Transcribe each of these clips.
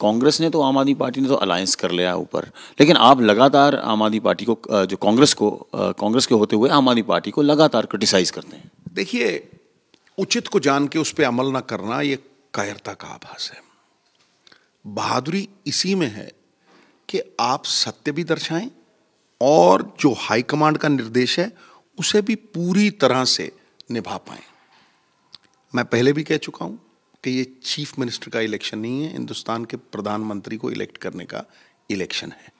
कांग्रेस ने तो आम आदमी पार्टी ने तो अलायंस कर लिया ऊपर लेकिन आप लगातार आम आदमी पार्टी को जो कांग्रेस को कांग्रेस के होते हुए आम आदमी पार्टी को लगातार क्रिटिसाइज करते हैं देखिए उचित को जान के उस पर अमल ना करना ये कायरता का आभास है बहादुरी इसी में है कि आप सत्य भी दर्शाएं और जो हाईकमांड का निर्देश है उसे भी पूरी तरह से निभा पाएं मैं पहले भी कह चुका हूं कि ये चीफ मिनिस्टर का इलेक्शन नहीं है हिंदुस्तान के प्रधानमंत्री को इलेक्ट करने का इलेक्शन है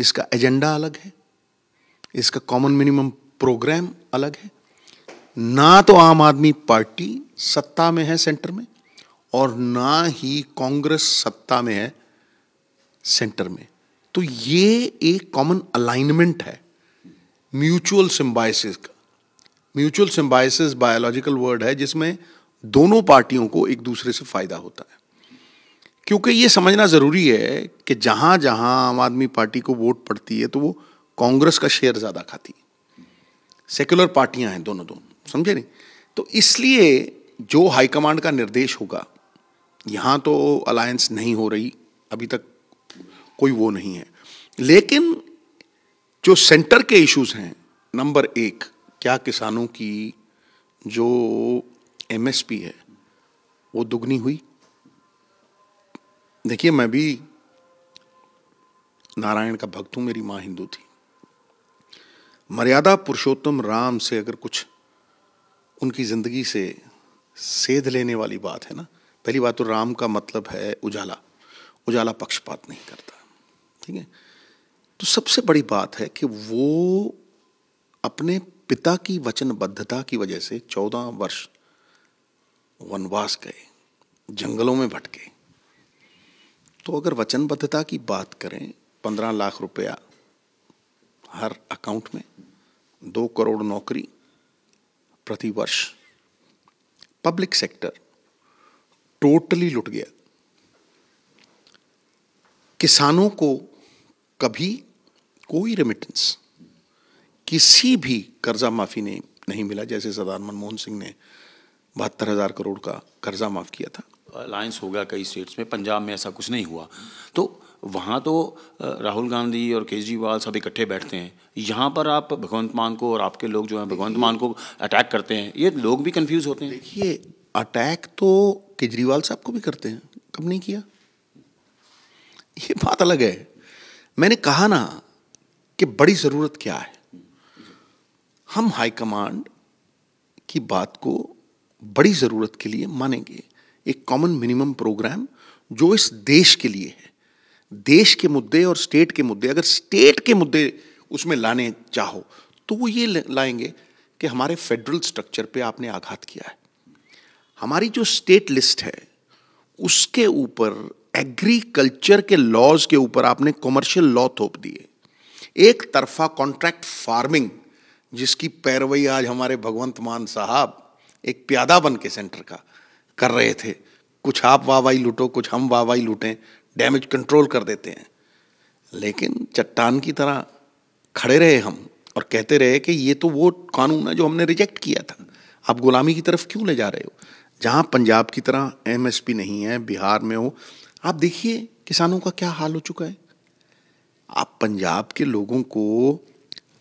इसका एजेंडा अलग है इसका कॉमन मिनिमम प्रोग्राम अलग है ना तो आम आदमी पार्टी सत्ता में है सेंटर में और ना ही कांग्रेस सत्ता में है सेंटर में तो ये एक कॉमन अलाइनमेंट है म्यूचुअल सिम्बाइसिस का म्यूचुअल सिम्बाइसिस बायोलॉजिकल वर्ड है जिसमें दोनों पार्टियों को एक दूसरे से फायदा होता है क्योंकि ये समझना ज़रूरी है कि जहाँ जहाँ आम आदमी पार्टी को वोट पड़ती है तो वो कांग्रेस का शेयर ज़्यादा खाती है सेक्युलर पार्टियां हैं दोनों दोनों समझे नहीं तो इसलिए जो हाईकमांड का निर्देश होगा यहाँ तो अलायंस नहीं हो रही अभी तक कोई वो नहीं है लेकिन जो सेंटर के इश्यूज हैं नंबर एक क्या किसानों की जो एमएसपी है वो दुगनी हुई देखिए मैं भी नारायण का भक्त हूं मेरी मां हिंदू थी मर्यादा पुरुषोत्तम राम से अगर कुछ उनकी जिंदगी से सेध लेने वाली बात है ना पहली बात तो राम का मतलब है उजाला उजाला पक्षपात नहीं करता ठीक है तो सबसे बड़ी बात है कि वो अपने पिता की वचनबद्धता की वजह से चौदह वर्ष वनवास गए जंगलों में भटके तो अगर वचनबद्धता की बात करें पंद्रह लाख रुपया हर अकाउंट में दो करोड़ नौकरी प्रतिवर्ष पब्लिक सेक्टर टोटली लुट गया किसानों को कभी कोई रिमिटेंस किसी भी कर्जा माफी ने नहीं मिला जैसे सरदार मनमोहन सिंह ने बहत्तर हज़ार करोड़ का कर्जा माफ़ किया था अलायंस हो गया कई स्टेट्स में पंजाब में ऐसा कुछ नहीं हुआ तो वहाँ तो राहुल गांधी और केजरीवाल सब इकट्ठे बैठते हैं यहाँ पर आप भगवंत मान को और आपके लोग जो हैं भगवंत मान को अटैक करते हैं ये लोग भी कंफ्यूज होते हैं देखिए अटैक तो केजरीवाल साहब को भी करते हैं कब नहीं किया ये बात अलग है मैंने कहा ना कि बड़ी ज़रूरत क्या है हम हाईकमांड की बात को बड़ी ज़रूरत के लिए मानेंगे एक कॉमन मिनिमम प्रोग्राम जो इस देश के लिए है देश के मुद्दे और स्टेट के मुद्दे अगर स्टेट के मुद्दे उसमें लाने चाहो तो वो ये लाएंगे कि हमारे फेडरल स्ट्रक्चर पे आपने आघात किया है हमारी जो स्टेट लिस्ट है उसके ऊपर एग्रीकल्चर के लॉज के ऊपर आपने कॉमर्शियल लॉ थोप दिए एक तरफा कॉन्ट्रैक्ट फार्मिंग जिसकी पैरवई आज हमारे भगवंत मान साहब एक प्यादा बन के सेंटर का कर रहे थे कुछ आप वाहवाही लूटो कुछ हम वाहवाही लूटें डैमेज कंट्रोल कर देते हैं लेकिन चट्टान की तरह खड़े रहे हम और कहते रहे कि ये तो वो कानून है जो हमने रिजेक्ट किया था आप गुलामी की तरफ क्यों ले जा रहे हो जहाँ पंजाब की तरह एम नहीं है बिहार में हो आप देखिए किसानों का क्या हाल हो चुका है आप पंजाब के लोगों को